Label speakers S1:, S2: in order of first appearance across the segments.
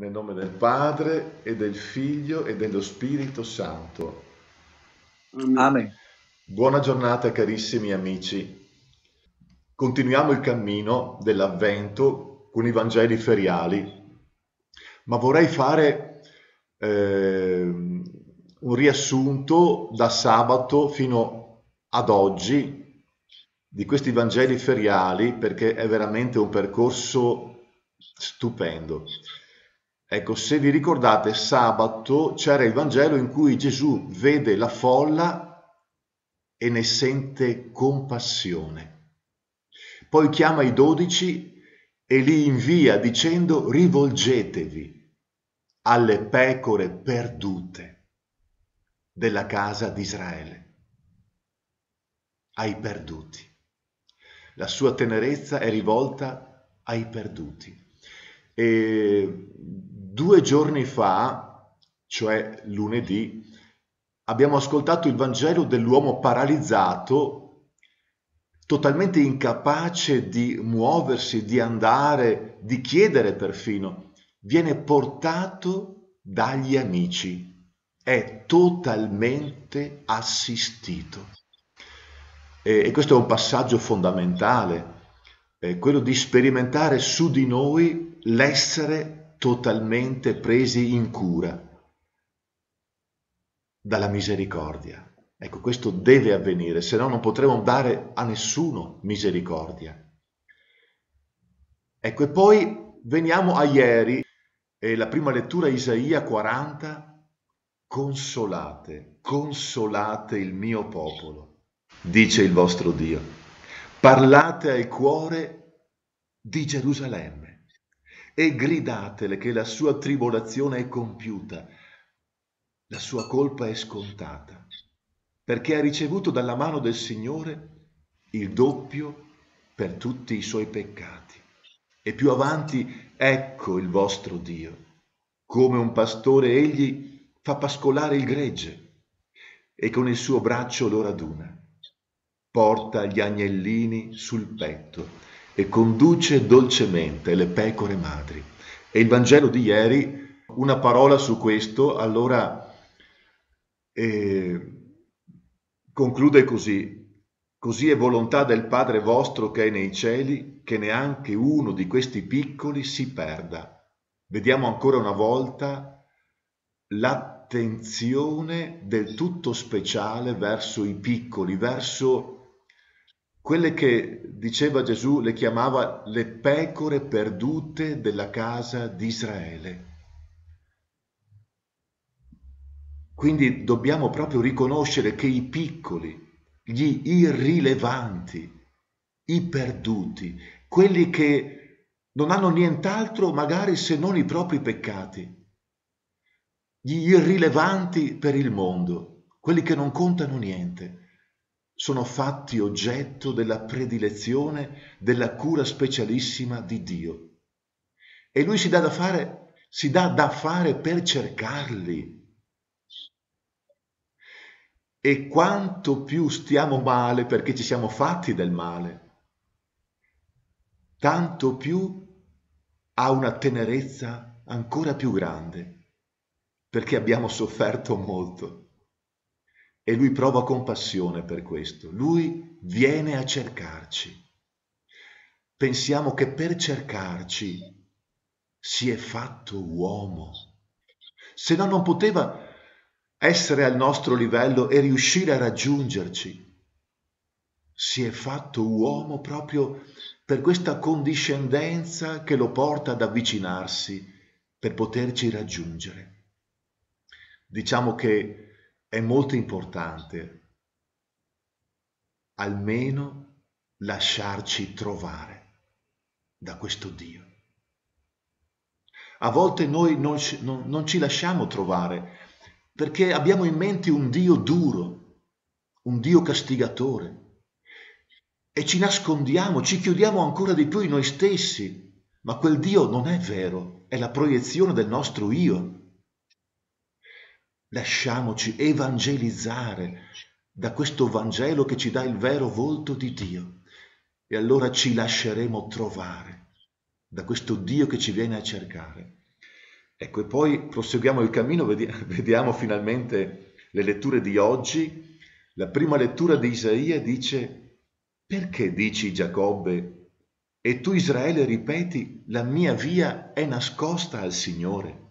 S1: Nel nome del Padre e del Figlio e dello Spirito Santo. Amen. Buona giornata carissimi amici. Continuiamo il cammino dell'Avvento con i Vangeli feriali, ma vorrei fare eh, un riassunto da sabato fino ad oggi di questi Vangeli feriali perché è veramente un percorso stupendo. Ecco, se vi ricordate, sabato c'era il Vangelo in cui Gesù vede la folla e ne sente compassione. Poi chiama i dodici e li invia dicendo rivolgetevi alle pecore perdute della casa di Israele, ai perduti. La sua tenerezza è rivolta ai perduti. E Due giorni fa, cioè lunedì, abbiamo ascoltato il Vangelo dell'uomo paralizzato, totalmente incapace di muoversi, di andare, di chiedere perfino. Viene portato dagli amici, è totalmente assistito. E, questo è un passaggio fondamentale, quello di sperimentare su di noi l'essere totalmente presi in cura dalla misericordia. Ecco, questo deve avvenire, se no non potremo dare a nessuno misericordia. Ecco, e poi veniamo a ieri, eh, la prima lettura Isaia 40, consolate, consolate il mio popolo, dice il vostro Dio. Parlate al cuore di Gerusalemme e gridatele che la sua tribolazione è compiuta, la sua colpa è scontata, perché ha ricevuto dalla mano del Signore il doppio per tutti i suoi peccati. E più avanti, ecco il vostro Dio. Come un pastore egli fa pascolare il gregge e con il suo braccio lo raduna. Porta gli agnellini sul petto e conduce dolcemente le pecore madri. E il Vangelo di ieri, una parola su questo, allora eh, conclude così. Così è volontà del Padre vostro che è nei cieli che neanche uno di questi piccoli si perda. Vediamo ancora una volta l'attenzione del tutto speciale verso i piccoli, verso quelle che diceva Gesù le chiamava le pecore perdute della casa di Israele. Quindi dobbiamo proprio riconoscere che i piccoli, gli irrilevanti, i perduti, quelli che non hanno nient'altro magari se non i propri peccati, gli irrilevanti per il mondo, quelli che non contano niente, sono fatti oggetto della predilezione, della cura specialissima di Dio. E lui si dà da fare, si dà da fare per cercarli. E quanto più stiamo male perché ci siamo fatti del male, tanto più ha una tenerezza ancora più grande perché abbiamo sofferto molto e lui prova compassione per questo. Lui viene a cercarci. Pensiamo che per cercarci si è fatto uomo. Se no non poteva essere al nostro livello e riuscire a raggiungerci. Si è fatto uomo proprio per questa condiscendenza che lo porta ad avvicinarsi per poterci raggiungere. Diciamo che è molto importante almeno lasciarci trovare da questo Dio. A volte noi non, non, non ci lasciamo trovare perché abbiamo in mente un Dio duro, un Dio castigatore e ci nascondiamo, ci chiudiamo ancora di più in noi stessi, ma quel Dio non è vero, è la proiezione del nostro io Lasciamoci evangelizzare da questo Vangelo che ci dà il vero volto di Dio. E allora ci lasceremo trovare da questo Dio che ci viene a cercare. Ecco, e poi proseguiamo il cammino, vediamo finalmente le letture di oggi. La prima lettura di Isaia dice, perché dici Giacobbe, e tu Israele ripeti, la mia via è nascosta al Signore?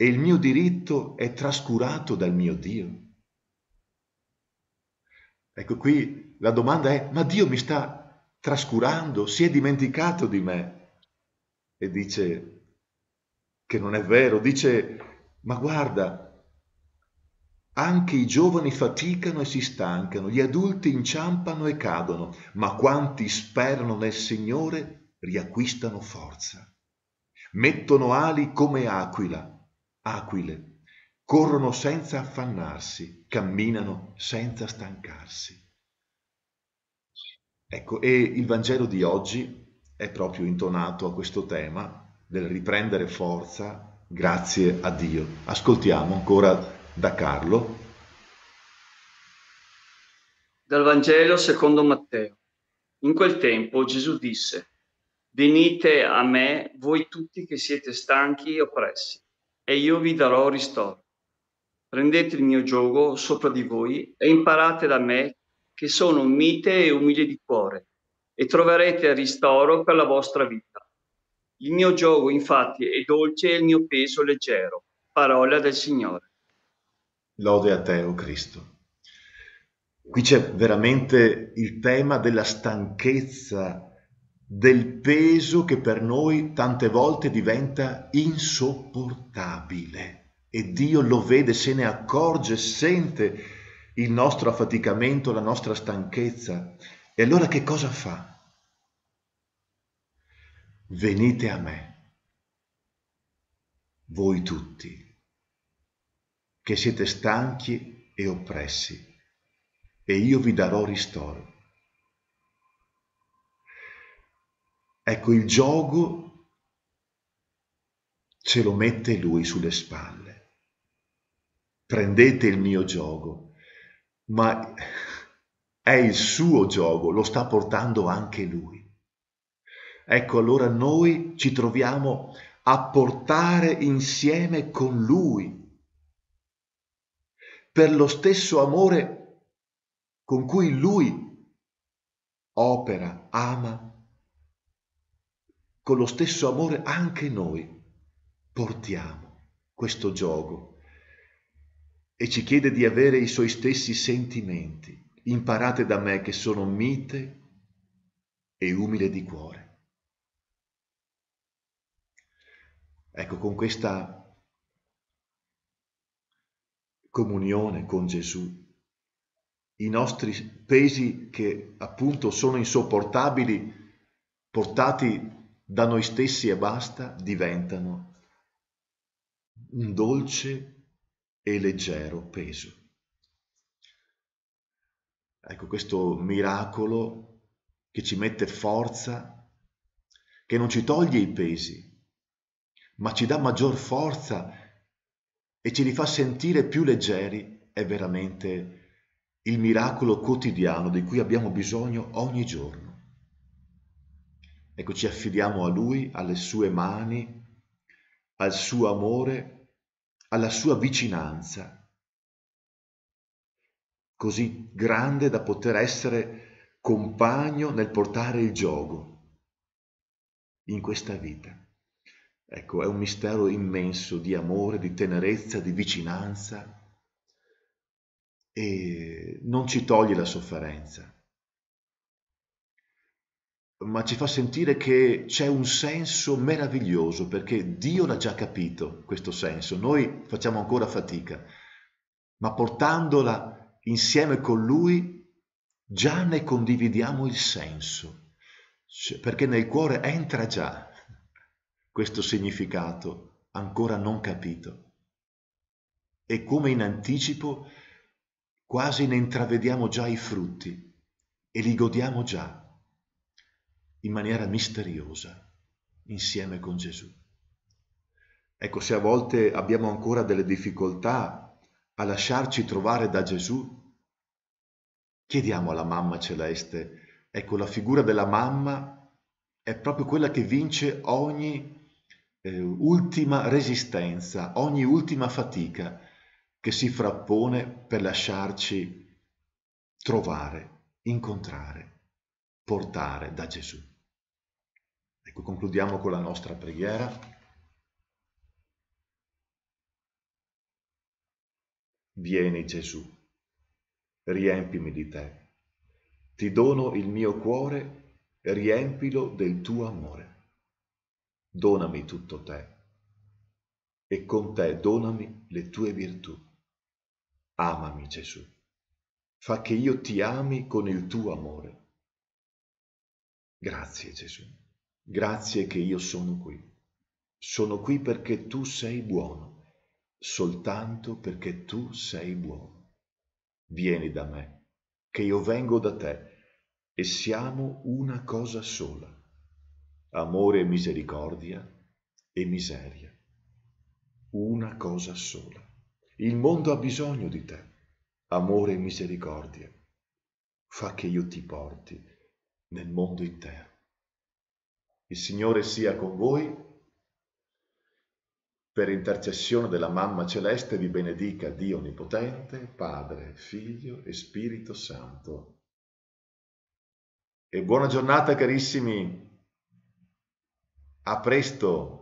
S1: e il mio diritto è trascurato dal mio Dio? Ecco qui la domanda è, ma Dio mi sta trascurando, si è dimenticato di me? E dice che non è vero, dice, ma guarda, anche i giovani faticano e si stancano, gli adulti inciampano e cadono, ma quanti sperano nel Signore riacquistano forza, mettono ali come aquila, aquile, corrono senza affannarsi, camminano senza stancarsi. Ecco, e il Vangelo di oggi è proprio intonato a questo tema del riprendere forza grazie a Dio. Ascoltiamo ancora da Carlo. Dal Vangelo secondo Matteo. In quel tempo Gesù disse, venite a me voi tutti che siete stanchi e oppressi e io vi darò ristoro. Prendete il mio gioco sopra di voi e imparate da me che sono mite e umile di cuore e troverete ristoro per la vostra vita. Il mio gioco infatti è dolce e il mio peso leggero. Parola del Signore. Lode a te, o oh Cristo. Qui c'è veramente il tema della stanchezza del peso che per noi tante volte diventa insopportabile e Dio lo vede, se ne accorge, sente il nostro affaticamento, la nostra stanchezza. E allora che cosa fa? Venite a me, voi tutti, che siete stanchi e oppressi, e io vi darò ristoro Ecco, il gioco ce lo mette lui sulle spalle. Prendete il mio gioco, ma è il suo gioco, lo sta portando anche lui. Ecco, allora noi ci troviamo a portare insieme con lui per lo stesso amore con cui lui opera, ama con lo stesso amore anche noi portiamo questo gioco e ci chiede di avere i suoi stessi sentimenti. Imparate da me che sono mite e umile di cuore. Ecco, con questa comunione con Gesù, i nostri pesi che appunto sono insopportabili, portati da noi stessi e basta diventano un dolce e leggero peso. Ecco questo miracolo che ci mette forza, che non ci toglie i pesi, ma ci dà maggior forza e ci li fa sentire più leggeri, è veramente il miracolo quotidiano di cui abbiamo bisogno ogni giorno. Ecco, ci affidiamo a Lui, alle sue mani, al suo amore, alla sua vicinanza, così grande da poter essere compagno nel portare il gioco in questa vita. Ecco, è un mistero immenso di amore, di tenerezza, di vicinanza e non ci toglie la sofferenza ma ci fa sentire che c'è un senso meraviglioso perché Dio l'ha già capito questo senso, noi facciamo ancora fatica, ma portandola insieme con Lui già ne condividiamo il senso, perché nel cuore entra già questo significato ancora non capito. E come in anticipo, quasi ne intravediamo già i frutti e li godiamo già in maniera misteriosa insieme con Gesù. Ecco, se a volte abbiamo ancora delle difficoltà a lasciarci trovare da Gesù, chiediamo alla mamma celeste, ecco, la figura della mamma è proprio quella che vince ogni eh, ultima resistenza, ogni ultima fatica che si frappone per lasciarci trovare, incontrare portare da Gesù. Ecco, concludiamo con la nostra preghiera. Vieni Gesù, riempimi di te. Ti dono il mio cuore, riempilo del tuo amore. Donami tutto te e con te donami le tue virtù. Amami Gesù. Fa che io ti ami con il tuo amore Grazie Gesù, grazie che io sono qui. Sono qui perché tu sei buono, soltanto perché tu sei buono. Vieni da me, che io vengo da te e siamo una cosa sola, amore e misericordia e miseria. Una cosa sola. Il mondo ha bisogno di te, amore e misericordia. Fa che io ti porti nel mondo intero. Il Signore sia con voi. Per intercessione della Mamma Celeste vi benedica Dio Onnipotente, Padre, Figlio e Spirito Santo. E buona giornata carissimi. A presto.